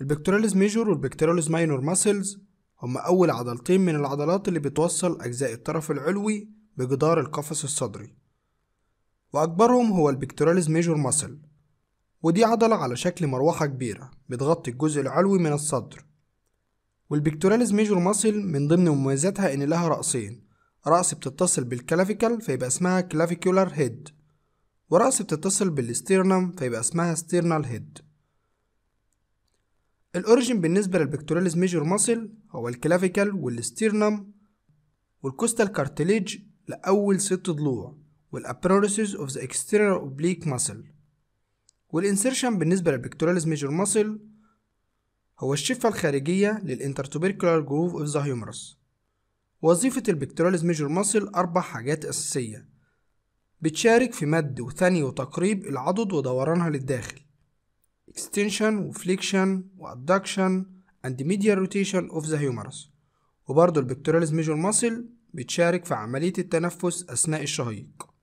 البكتوراليز ميجور والبكتوراليز ماينور ماسلز هما أول عضلتين من العضلات اللي بتوصل أجزاء الطرف العلوي بجدار القفص الصدري وأكبرهم هو البكتوراليز ميجور ماسل ودي عضلة على شكل مروحة كبيرة بتغطي الجزء العلوي من الصدر والبكتوراليز ميجور ماسل من ضمن مميزاتها إن لها رأسين رأس بتتصل بالكلافيكال فيبقى اسمها كلافيكولار هيد ورأس بتتصل بالستيرنم فيبقى اسمها ستيرنال هيد الاوريجين بالنسبه للبكتوراليز ميجور ماسل هو الكلافيكال والستيرنم والكوستال كارتليج لاول ست ضلوع والابروريسز اوف ذا اكستيرنال اوبليك ماسل والانسيرشن بالنسبه للبكتوراليز ميجور ماسل هو الشفة الخارجية للانترتوبيركولار جروف اوف ذا هيومرس وظيفة البكتوراليز ميجور ماسل أربع حاجات أساسية بتشارك في مد وثني وتقريب العضد ودورانها للداخل extension وفليكشن وادكشن and medial rotation of the humerus وبرضه البكتوراليز ميجور ماسل بتشارك في عملية التنفس أثناء الشهيق